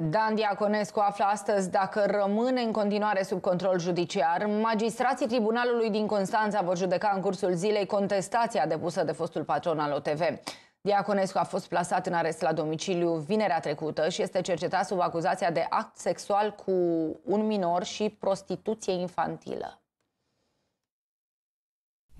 Dan Diaconescu află astăzi dacă rămâne în continuare sub control judiciar. Magistrații Tribunalului din Constanța vor judeca în cursul zilei contestația depusă de fostul patron al OTV. Diaconescu a fost plasat în arest la domiciliu vinerea trecută și este cercetat sub acuzația de act sexual cu un minor și prostituție infantilă.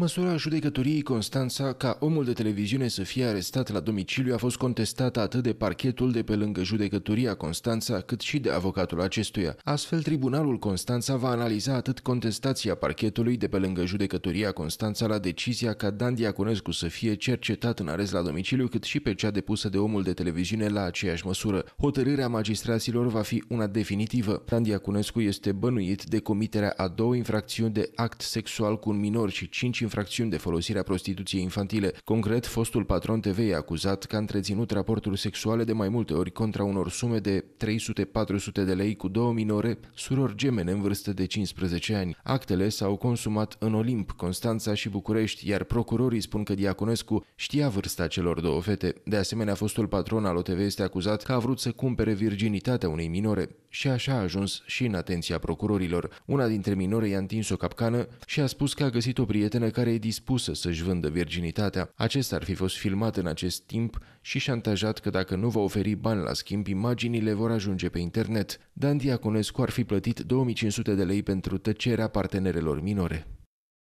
Măsura judecătoriei Constanța ca omul de televiziune să fie arestat la domiciliu a fost contestată atât de parchetul de pe lângă judecătoria Constanța, cât și de avocatul acestuia. Astfel, Tribunalul Constanța va analiza atât contestația parchetului de pe lângă judecătoria Constanța la decizia ca Dan Diaconescu să fie cercetat în arest la domiciliu, cât și pe cea depusă de omul de televiziune la aceeași măsură. Hotărârea magistraților va fi una definitivă. Dan Diaconescu este bănuit de comiterea a două infracțiuni de act sexual cu un minor și cinci infracțiuni de folosire a prostituției infantile. Concret, fostul patron TV e acuzat că a întreținut raporturi sexuale de mai multe ori contra unor sume de 300-400 de lei cu două minore, suror gemene în vârstă de 15 ani. Actele s-au consumat în Olimp, Constanța și București, iar procurorii spun că Diaconescu știa vârsta celor două fete. De asemenea, fostul patron al OTV este acuzat că a vrut să cumpere virginitatea unei minore și așa a ajuns și în atenția procurorilor. Una dintre minore i-a întins o capcană și a spus că a găsit o prietenă care e dispusă să-și vândă virginitatea. Acesta ar fi fost filmat în acest timp și șantajat că dacă nu va oferi bani la schimb, imaginile vor ajunge pe internet. Dan Diaconescu ar fi plătit 2500 de lei pentru tăcerea partenerelor minore.